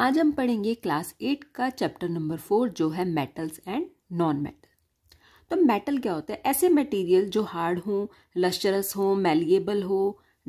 आज हम पढ़ेंगे क्लास एट का चैप्टर नंबर फोर जो है मेटल्स एंड नॉन मेटल तो मेटल क्या होता है ऐसे मटेरियल जो हार्ड हो लश्चरस हो मेलिएबल हो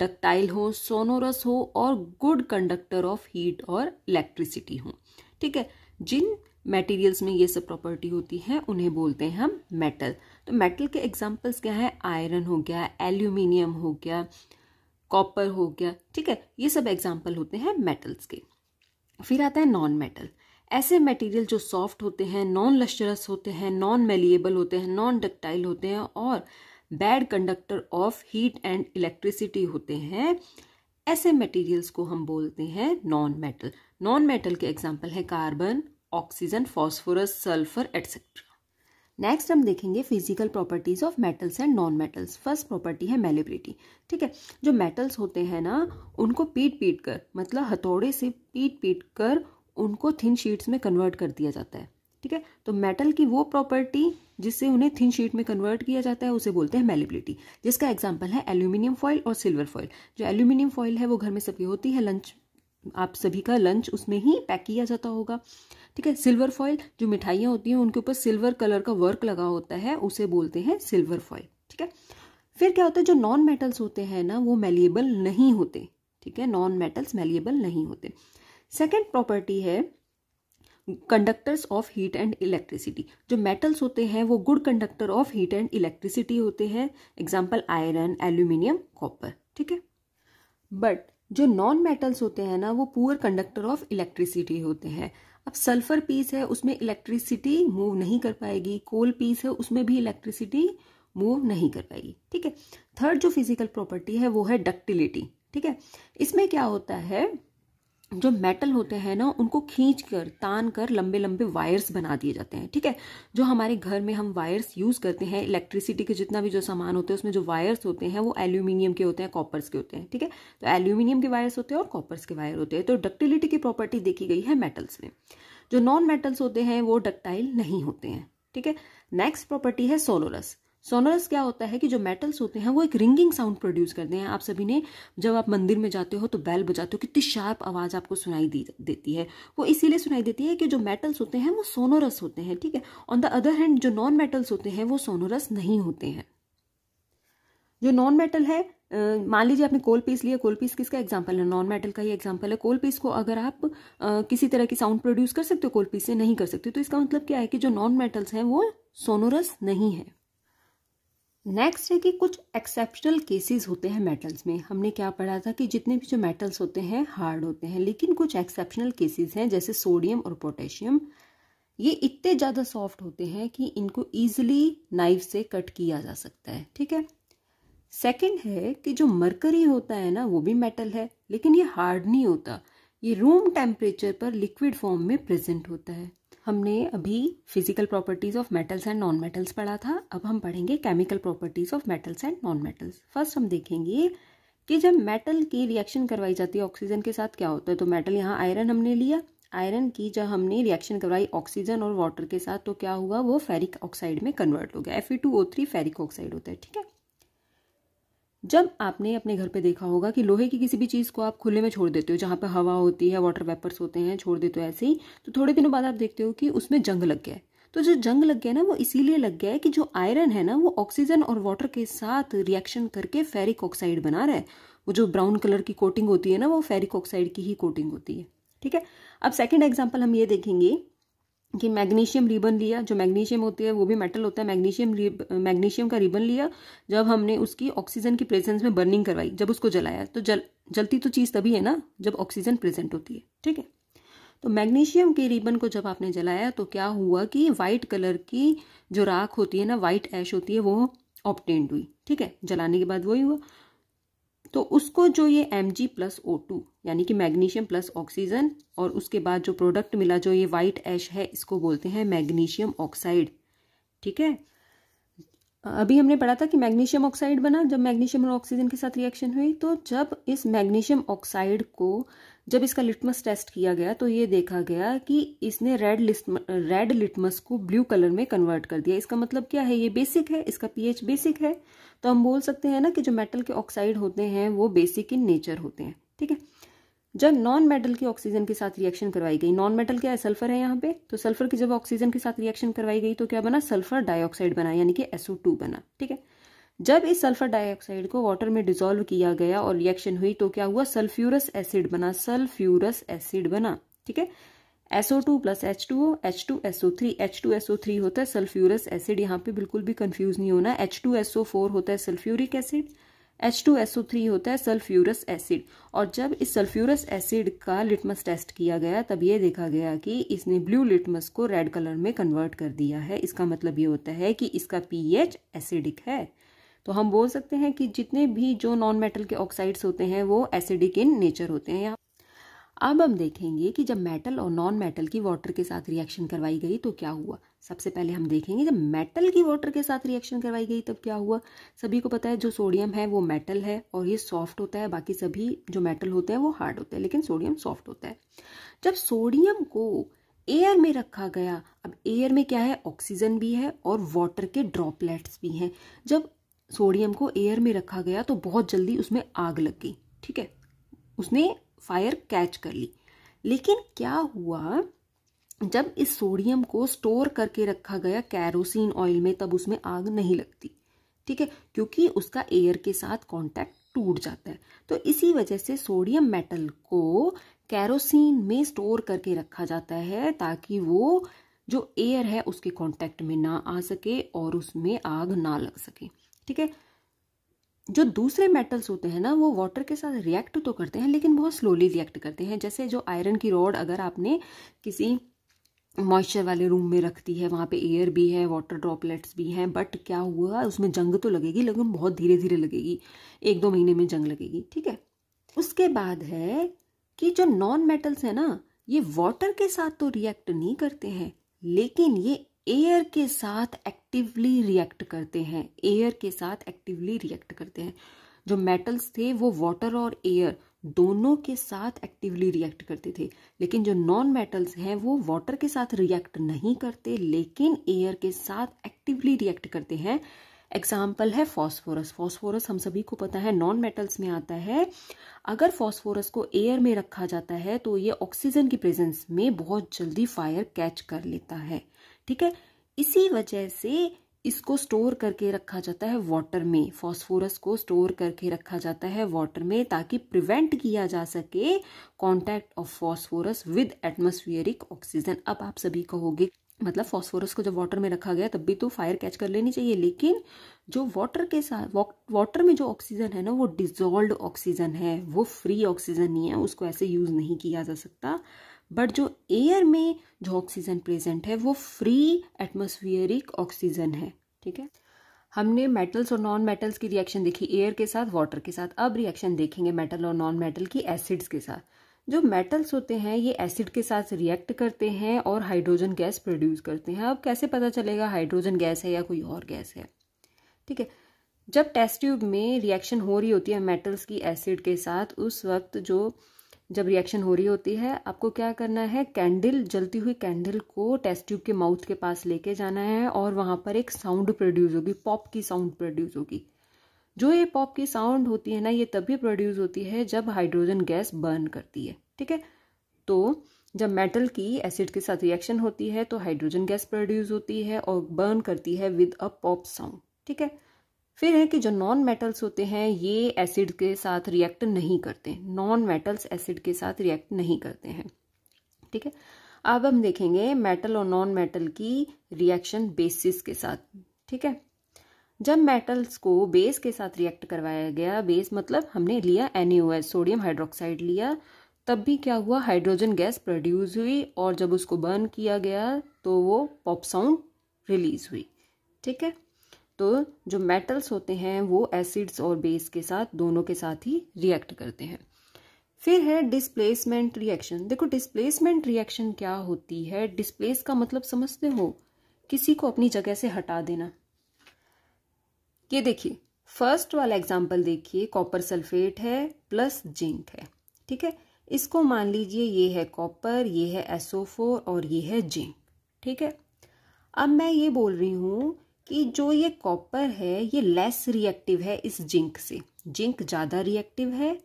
डक्टाइल हो सोनोरस हो और गुड कंडक्टर ऑफ हीट और इलेक्ट्रिसिटी हो ठीक है जिन मटेरियल्स में ये सब प्रॉपर्टी होती है उन्हें बोलते हैं हम मेटल तो मेटल के एग्जाम्पल्स क्या है आयरन हो गया एल्यूमिनियम हो गया कॉपर हो गया ठीक है ये सब एग्जाम्पल होते हैं मेटल्स के फिर आता है नॉन मेटल ऐसे मटेरियल जो सॉफ्ट होते हैं नॉन लश्चरस होते हैं नॉन मेलिएबल होते हैं नॉन डक्टाइल होते हैं और bad conductor of heat and electricity होते हैं ऐसे मटेरियल्स को हम बोलते हैं नॉन मेटल नॉन मेटल के एग्जाम्पल है carbon oxygen phosphorus sulphur etcetera next हम देखेंगे physical properties of metals and non metals first property है मेलेबिलिटी ठीक है जो मेटल्स होते हैं ना उनको पीट पीट कर मतलब हथौड़े से पीट पीट कर उनको थिन शीट्स में कन्वर्ट कर दिया जाता है ठीक है तो मेटल की वो प्रॉपर्टी जिससे उन्हें थिन शीट में कन्वर्ट किया जाता है उसे बोलते हैं मेलेबिलिटी जिसका एग्जाम्पल है एल्यूमिनियम फॉइल और सिल्वर फॉइल जो एल्यूमिनियम फॉइल है वो घर में सबकी होती है लंच आप सभी का लंच उसमें ही पैक किया जाता होगा ठीक है सिल्वर फॉयल जो मिठाइयाँ होती हैं उनके ऊपर सिल्वर कलर का वर्क लगा होता है उसे बोलते हैं सिल्वर फॉयल ठीक है फिर क्या होता है जो नॉन मेटल्स होते हैं ना वो मेलिएबल नहीं होते ठीक है नॉन मेटल्स मेलिएबल नहीं होते सेकेंड प्रॉपर्टी है conductors of heat and electricity जो मेटल्स होते हैं वो good conductor of heat and electricity होते हैं एग्जाम्पल आयरन एल्यूमिनियम कॉपर ठीक है बट जो नॉन मेटल्स होते हैं ना वो पुअर कंडक्टर ऑफ इलेक्ट्रिसिटी होते हैं अब सल्फर पीस है उसमें इलेक्ट्रिसिटी मूव नहीं कर पाएगी कोल पीस है उसमें भी इलेक्ट्रिसिटी मूव नहीं कर पाएगी ठीक है थर्ड जो फिजिकल प्रॉपर्टी है वो है डक्टिलिटी ठीक है इसमें क्या होता है जो मेटल होते हैं ना उनको खींच कर तान कर लंबे लंबे वायर्स बना दिए जाते हैं ठीक है जो हमारे घर में हम वायर्स यूज़ करते हैं इलेक्ट्रिसिटी के जितना भी जो सामान होते हैं उसमें जो वायर्स होते हैं वो एल्यूमिनियम के होते हैं कॉपर्स के होते हैं ठीक है तो एल्यूमिनियम के वायर्स होते हैं और कॉपर्स के वायर होते हैं तो डक्टिलिटी की प्रॉपर्टी देखी गई है मेटल्स में जो नॉन मेटल्स होते हैं वो डक्टाइल नहीं होते हैं ठीक है नेक्स्ट प्रॉपर्टी है सोलोरस सोनरस क्या होता है कि जो मेटल्स होते हैं वो एक रिंगिंग साउंड प्रोड्यूस करते हैं आप सभी ने जब आप मंदिर में जाते हो तो बैल बजाते हो कितनी शार्प आवाज़ आपको सुनाई दी देती है वो इसीलिए सुनाई देती है कि जो मेटल्स होते हैं वो सोनोरस होते हैं ठीक है ऑन द अदर हैंड जो नॉन मेटल्स होते हैं वो सोनोरस नहीं होते हैं जो नॉन मेटल है मान लीजिए आपने कोल पीस लिया कोल पीस किसका एग्जाम्पल है नॉन मेटल का ही एग्जाम्पल है कोल पीस को अगर आप आ, किसी तरह की साउंड प्रोड्यूस कर सकते हो कोल पीस से नहीं कर सकते तो इसका मतलब क्या है कि जो नॉन मेटल्स हैं वो सोनोरस नहीं है नेक्स्ट है कि कुछ एक्सेप्शनल केसेस होते हैं मेटल्स में हमने क्या पढ़ा था कि जितने भी जो मेटल्स होते हैं हार्ड होते हैं लेकिन कुछ एक्सेप्शनल केसेस हैं जैसे सोडियम और पोटेशियम ये इतने ज़्यादा सॉफ्ट होते हैं कि इनको ईजिली नाइफ से कट किया जा सकता है ठीक है सेकेंड है कि जो मरकरी होता है ना वो भी मेटल है लेकिन ये हार्ड नहीं होता ये रूम टेम्परेचर पर लिक्विड फॉर्म में प्रेजेंट होता है हमने अभी physical properties of metals and non metals पढ़ा था अब हम पढ़ेंगे chemical properties of metals and non metals first हम देखेंगे कि जब मेटल की रिएक्शन करवाई जाती है ऑक्सीजन के साथ क्या होता है तो मेटल यहाँ आयरन हमने लिया आयरन की जब हमने रिएक्शन करवाई ऑक्सीजन और वाटर के साथ तो क्या हुआ वो फेरिक ऑक्साइड में कन्वर्ट हो गया एफ फेरिक ऑक्साइड होता है ठीक है जब आपने अपने घर पे देखा होगा कि लोहे की किसी भी चीज़ को आप खुले में छोड़ देते हो जहाँ पे हवा होती है वाटर वेपर्स होते हैं छोड़ देते हो ऐसे ही तो थोड़े दिनों बाद आप देखते हो कि उसमें जंग लग गया है तो जो जंग लग गया ना वो इसीलिए लग गया है कि जो आयरन है ना वो ऑक्सीजन और वाटर के साथ रिएक्शन करके फेरिक ऑक्साइड बना रहा है वो जो ब्राउन कलर की कोटिंग होती है ना वो फेरिक ऑक्साइड की ही कोटिंग होती है ठीक है अब सेकेंड एग्जाम्पल हम ये देखेंगे कि मैग्नीशियम रिबन लिया जो मैग्नीशियम होती है वो भी मेटल होता है मैग्नीशियम मैग्नीशियम का रिबन लिया जब हमने उसकी ऑक्सीजन की प्रेजेंस में बर्निंग करवाई जब उसको जलाया तो जल जलती तो चीज़ तभी है ना जब ऑक्सीजन प्रेजेंट होती है ठीक है तो मैग्नीशियम के रिबन को जब आपने जलाया तो क्या हुआ कि वाइट कलर की जो राख होती है ना वाइट ऐश होती है वो ऑप्टेंड हुई ठीक है जलाने के बाद वही हुआ तो उसको जो ये M G plus O two यानी कि मैग्नीशियम प्लस ऑक्सीजन और उसके बाद जो प्रोडक्ट मिला जो ये वाइट एश है इसको बोलते हैं मैग्नीशियम ऑक्साइड ठीक है अभी हमने पढ़ा था कि मैग्नीशियम ऑक्साइड बना जब मैग्नीशियम और ऑक्सीजन के साथ रिएक्शन हुई तो जब इस मैग्नीशियम ऑक्साइड को जब इसका लिटमस टेस्ट किया गया तो ये देखा गया कि इसने रेड लिस्ट रेड लिटमस को ब्लू कलर में कन्वर्ट कर दिया इसका मतलब क्या है ये बेसिक है इसका पीएच बेसिक है तो हम बोल सकते हैं ना कि जो मेटल के ऑक्साइड होते हैं वो बेसिक इन नेचर होते हैं ठीक है जब नॉन मेटल की ऑक्सीजन के साथ रिएक्शन करवाई गई नॉन मेटल क्या है सल्फर है यहाँ पे तो सल्फर की जब ऑक्सीजन के साथ रिएक्शन करवाई गई तो क्या बना सल्फर डाइऑक्साइड बना यानी कि एसओ बना ठीक है जब इस सल्फर डाइऑक्साइड को वाटर में डिजोल्व किया गया और रिएक्शन हुई तो क्या हुआ सल्फ्यूरस एसिड बना सल्फ्यूरस एसिड बना ठीक है S O two plus H two O H two S O three H two S O three होता है सल्फ्यूरस एसिड यहाँ पे बिल्कुल भी कंफ्यूज नहीं होना एच टू एसओ फोर होता है sulphuric acid H two S O three होता है सल्फ्यूरस एसिड और जब इस सल्फ्यूरस एसिड का लिटमस टेस्ट किया गया तब ये देखा गया कि इसने ब्लू लिटमस को रेड कलर में कन्वर्ट कर दिया है इसका मतलब ये होता है कि इसका पीएच एसिडिक है तो हम बोल सकते हैं कि जितने भी जो नॉन मेटल के ऑक्साइड्स होते हैं वो एसिडिक इन नेचर होते हैं अब हम देखेंगे कि जब मेटल और नॉन मेटल की वाटर के साथ रिएक्शन करवाई गई तो क्या हुआ सबसे पहले हम देखेंगे जब मेटल की वाटर के साथ रिएक्शन करवाई गई तब क्या हुआ सभी को पता है जो सोडियम है वो मेटल है और ये सॉफ्ट होता है बाकी सभी जो मेटल होते हैं वो हार्ड होते हैं लेकिन सोडियम सॉफ्ट होता है जब सोडियम को एयर में रखा गया अब एयर में क्या है ऑक्सीजन भी है और वाटर के ड्रॉपलेट्स भी हैं जब सोडियम को एयर में रखा गया तो बहुत जल्दी उसमें आग लग गई ठीक है उसने फायर कैच कर ली लेकिन क्या हुआ जब इस सोडियम को स्टोर करके रखा गया कैरोसिन ऑयल में तब उसमें आग नहीं लगती ठीक है क्योंकि उसका एयर के साथ कांटेक्ट टूट जाता है तो इसी वजह से सोडियम मेटल को कैरोसिन में स्टोर करके रखा जाता है ताकि वो जो एयर है उसके कांटेक्ट में ना आ सके और उसमें आग ना लग सके ठीक है जो दूसरे मेटल्स होते हैं ना वो वाटर के साथ रिएक्ट तो करते हैं लेकिन बहुत स्लोली रिएक्ट करते हैं जैसे जो आयरन की रॉड अगर आपने किसी मॉइस्चर वाले रूम में रखती है वहाँ पे एयर भी है वाटर ड्रॉपलेट्स भी हैं बट क्या हुआ उसमें जंग तो लगेगी लेकिन बहुत धीरे धीरे लगेगी एक दो महीने में जंग लगेगी ठीक है उसके बाद है कि जो नॉन मेटल्स है ना ये वाटर के साथ तो रिएक्ट नहीं करते हैं लेकिन ये एयर के साथ एक्टिवली रिएक्ट करते हैं एयर के साथ एक्टिवली रिएक्ट करते हैं जो मेटल्स थे वो वाटर और एयर दोनों के साथ एक्टिवली रिएक्ट करते थे लेकिन जो नॉन मेटल्स हैं वो वाटर के साथ रिएक्ट नहीं करते लेकिन एयर के साथ एक्टिवली रिएक्ट करते हैं एग्जाम्पल है फॉस्फोरस फॉस्फोरस हम सभी को पता है नॉन मेटल्स में आता है अगर फॉस्फोरस को एयर में रखा जाता है तो ये ऑक्सीजन की प्रेजेंस में बहुत जल्दी फायर कैच कर लेता है ठीक है इसी वजह से इसको स्टोर करके रखा जाता है वाटर में फास्फोरस को स्टोर करके रखा जाता है वाटर में ताकि प्रिवेंट किया जा सके contact of phosphorus with atmospheric oxygen अब आप सभी कहोगे मतलब फास्फोरस को जब वाटर में रखा गया तब भी तो फायर कैच कर लेनी चाहिए लेकिन जो वाटर के साथ वाटर में जो ऑक्सीजन है ना वो डिजोल्व ऑक्सीजन है वो फ्री ऑक्सीजन नहीं है उसको ऐसे यूज़ नहीं किया जा सकता बट जो एयर में जो ऑक्सीजन प्रेजेंट है वो फ्री एटमोसफियरिक ऑक्सीजन है ठीक है हमने मेटल्स और नॉन मेटल्स की रिएक्शन देखी एयर के साथ वाटर के साथ अब रिएक्शन देखेंगे मेटल और नॉन मेटल की एसिड्स के साथ जो मेटल्स होते हैं ये एसिड के साथ रिएक्ट करते हैं और हाइड्रोजन गैस प्रोड्यूस करते हैं अब कैसे पता चलेगा हाइड्रोजन गैस है या कोई और गैस है ठीक है जब टेस्ट ट्यूब में रिएक्शन हो रही होती है मेटल्स की एसिड के साथ उस वक्त जो जब रिएक्शन हो रही होती है आपको क्या करना है कैंडल जलती हुई कैंडल को टेस्ट ट्यूब के माउथ के पास लेके जाना है और वहाँ पर एक साउंड प्रोड्यूस होगी पॉप की साउंड प्रोड्यूस होगी जो ये पॉप की साउंड होती है ना ये तभी प्रोड्यूस होती है जब हाइड्रोजन गैस बर्न करती है ठीक है तो जब मेटल की एसिड के साथ रिएक्शन होती है तो हाइड्रोजन गैस प्रोड्यूस होती है और बर्न करती है विद अ पॉप साउंड ठीक है फिर है कि जो नॉन मेटल्स होते हैं ये एसिड के साथ रिएक्ट नहीं करते नॉन मेटल्स एसिड के साथ रिएक्ट नहीं करते हैं ठीक है अब हम देखेंगे मेटल और नॉन मेटल की रिएक्शन बेसिस के साथ ठीक है जब मेटल्स को बेस के साथ रिएक्ट करवाया गया बेस मतलब हमने लिया एन सोडियम हाइड्रोक्साइड लिया तब भी क्या हुआ हाइड्रोजन गैस प्रोड्यूस हुई और जब उसको बर्न किया गया तो वो पॉप साउंड रिलीज हुई ठीक है तो जो मेटल्स होते हैं वो एसिड्स और बेस के साथ दोनों के साथ ही रिएक्ट करते हैं फिर है डिस्प्लेसमेंट रिएक्शन देखो डिस्प्लेसमेंट रिएक्शन क्या होती है डिस्प्लेस का मतलब समझते हो किसी को अपनी जगह से हटा देना ये देखिए फर्स्ट वाला एग्जाम्पल देखिए कॉपर सल्फेट है प्लस जिंक है ठीक है इसको मान लीजिए ये है कॉपर ये है एसओ और ये है जिंक ठीक है अब मैं ये बोल रही हूं कि जो ये कॉपर है ये लेस रिएक्टिव है इस जिंक से जिंक ज़्यादा रिएक्टिव है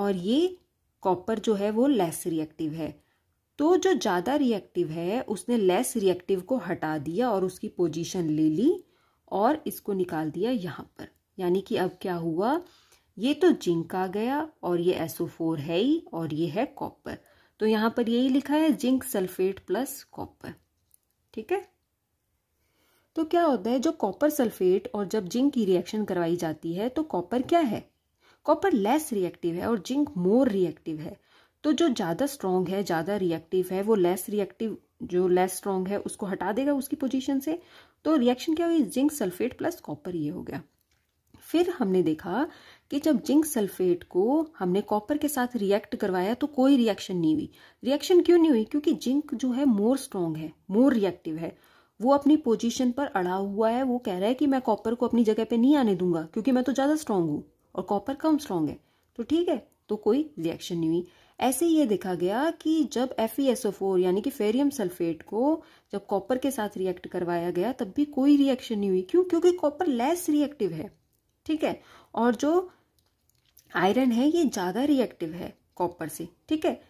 और ये कॉपर जो है वो लेस रिएक्टिव है तो जो ज़्यादा रिएक्टिव है उसने लेस रिएक्टिव को हटा दिया और उसकी पोजीशन ले ली और इसको निकाल दिया यहाँ पर यानी कि अब क्या हुआ ये तो जिंक आ गया और ये एसओ है ही और ये है कॉपर तो यहाँ पर यही लिखा है जिंक सल्फेट प्लस कॉपर ठीक है तो क्या होता है जो कॉपर सल्फेट और जब जिंक की रिएक्शन करवाई जाती है तो कॉपर क्या है कॉपर लेस रिएक्टिव है और जिंक मोर रिएक्टिव है तो जो ज़्यादा स्ट्रॉन्ग है ज़्यादा रिएक्टिव है वो लेस रिएक्टिव जो लेस स्ट्रॉन्ग है उसको हटा देगा उसकी पोजीशन से तो रिएक्शन क्या हुई जिंक सल्फेट प्लस कॉपर ये हो गया फिर हमने देखा कि जब जिंक सल्फेट को हमने कॉपर के साथ रिएक्ट करवाया तो कोई रिएक्शन नहीं हुई रिएक्शन क्यों नहीं हुई क्योंकि जिंक जो है मोर स्ट्रॉन्ग है मोर रिएक्टिव है वो अपनी पोजीशन पर अड़ा हुआ है वो कह रहा है कि मैं कॉपर को अपनी जगह पे नहीं आने दूंगा क्योंकि मैं तो ज़्यादा स्ट्रांग हूं और कॉपर कम स्ट्रांग है तो ठीक है तो कोई रिएक्शन नहीं हुई ऐसे ये देखा गया कि जब एफ यानी कि फेरियम सल्फेट को जब कॉपर के साथ रिएक्ट करवाया गया तब भी कोई रिएक्शन नहीं हुई क्यों क्योंकि कॉपर लेस रिएक्टिव है ठीक है और जो आयरन है ये ज़्यादा रिएक्टिव है कॉपर से ठीक है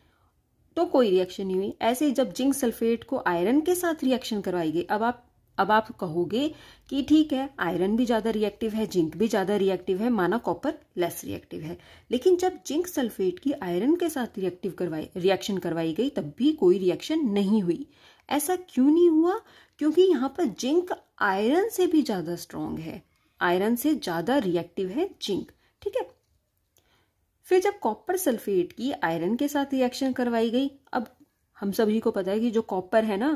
तो कोई रिएक्शन नहीं हुई ऐसे ही जब जिंक सल्फेट को आयरन के साथ रिएक्शन करवाई गई अब आप अब आप कहोगे कि ठीक है आयरन भी ज़्यादा रिएक्टिव है जिंक भी ज़्यादा रिएक्टिव है माना कॉपर लेस रिएक्टिव है लेकिन जब जिंक सल्फेट की आयरन के साथ रिएक्टिव करवाई रिएक्शन करवाई गई तब भी कोई रिएक्शन नहीं हुई ऐसा क्यों नहीं हुआ क्योंकि यहाँ पर जिंक आयरन से भी ज़्यादा स्ट्रांग है आयरन से ज़्यादा रिएक्टिव है जिंक ठीक है फिर जब कॉपर सल्फेट की आयरन के साथ रिएक्शन करवाई गई अब हम सभी को पता है कि जो कॉपर है ना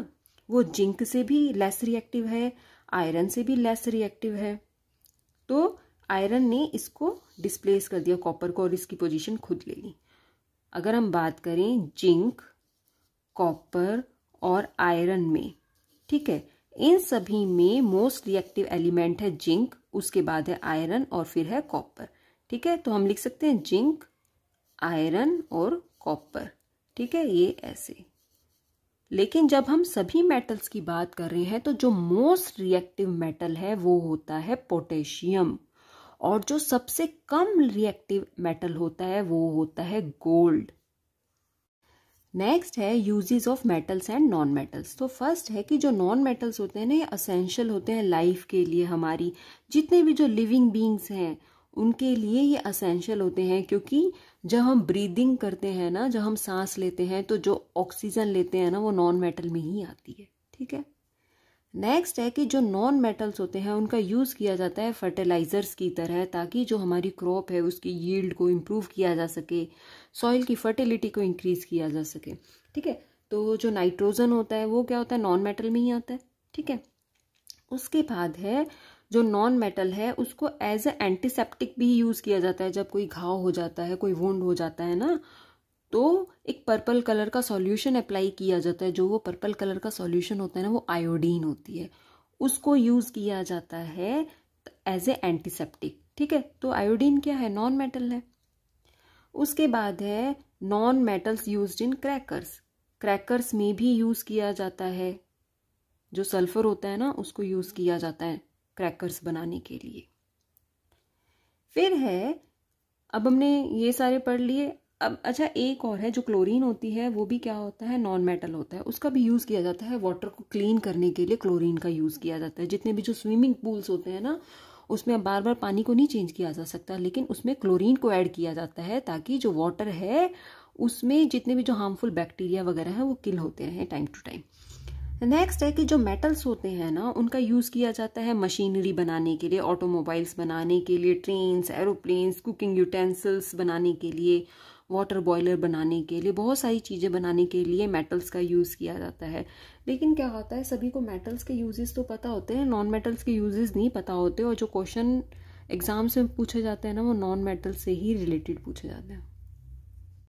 वो जिंक से भी लेस रिएक्टिव है आयरन से भी लेस रिएक्टिव है तो आयरन ने इसको डिस्प्लेस कर दिया कॉपर को और इसकी पोजीशन खुद ले ली अगर हम बात करें जिंक कॉपर और आयरन में ठीक है इन सभी में मोस्ट रिएक्टिव एलिमेंट है जिंक उसके बाद है आयरन और फिर है कॉपर ठीक है तो हम लिख सकते हैं जिंक आयरन और कॉपर ठीक है ये ऐसे लेकिन जब हम सभी मेटल्स की बात कर रहे हैं तो जो मोस्ट रिएक्टिव मेटल है वो होता है पोटेशियम और जो सबसे कम रिएक्टिव मेटल होता है वो होता है गोल्ड नेक्स्ट है uses of metals and non metals तो फर्स्ट है कि जो नॉन मेटल्स होते हैं ना ये असेंशियल होते हैं लाइफ के लिए हमारी जितने भी जो लिविंग बींग्स हैं उनके लिए ये असेंशियल होते हैं क्योंकि जब हम ब्रीदिंग करते हैं ना जब हम सांस लेते हैं तो जो ऑक्सीजन लेते हैं ना वो नॉन मेटल में ही आती है ठीक है नेक्स्ट है कि जो नॉन मेटल्स होते हैं उनका यूज़ किया जाता है फर्टिलाइज़र्स की तरह ताकि जो हमारी क्रॉप है उसकी यील्ड को इम्प्रूव किया जा सके सॉइल की फर्टिलिटी को इंक्रीज़ किया जा सके ठीक है तो जो नाइट्रोजन होता है वो क्या होता है नॉन मेटल में ही आता है ठीक है उसके बाद है जो नॉन मेटल है उसको एज अ एंटीसेप्टिक भी यूज़ किया जाता है जब कोई घाव हो जाता है कोई वोंड हो जाता है ना तो एक पर्पल कलर का सॉल्यूशन अप्लाई किया जाता है जो वो पर्पल कलर का सॉल्यूशन होता है ना वो आयोडीन होती है उसको यूज़ किया जाता है एज ए एंटीसेप्टिक ठीक है तो आयोडीन क्या है नॉन मेटल है उसके बाद है non metals use in crackers crackers में भी यूज़ किया जाता है जो सल्फर होता है ना उसको यूज़ किया जाता है क्रैकर्स बनाने के लिए फिर है अब हमने ये सारे पढ़ लिए अब अच्छा एक और है जो क्लोरीन होती है वो भी क्या होता है नॉन मेटल होता है उसका भी यूज़ किया जाता है वाटर को क्लीन करने के लिए क्लोरीन का यूज़ किया जाता है जितने भी जो स्विमिंग पूल्स होते हैं ना उसमें अब बार बार पानी को नहीं चेंज किया जा सकता लेकिन उसमें क्लोरीन को ऐड किया जाता है ताकि जो वाटर है उसमें जितने भी जो हार्मफुल बैक्टीरिया वगैरह हैं वो किल होते रहें टाइम टू टाइम नेक्स्ट है कि जो मेटल्स होते हैं ना उनका यूज़ किया जाता है मशीनरी बनाने के लिए ऑटोमोबाइल्स बनाने के लिए ट्रेन्स एरोप्लेन्स कुकिंग यूटेंसिल्स बनाने के लिए वाटर बॉयलर बनाने के लिए बहुत सारी चीज़ें बनाने के लिए मेटल्स का यूज़ किया जाता है लेकिन क्या होता है सभी को मेटल्स के यूजेस तो पता होते हैं नॉन मेटल्स के यूजेस नहीं पता होते और जो क्वेश्चन एग्ज़ाम्स में पूछे जाते हैं ना वो नॉन मेटल से ही रिलेटेड पूछे जाते हैं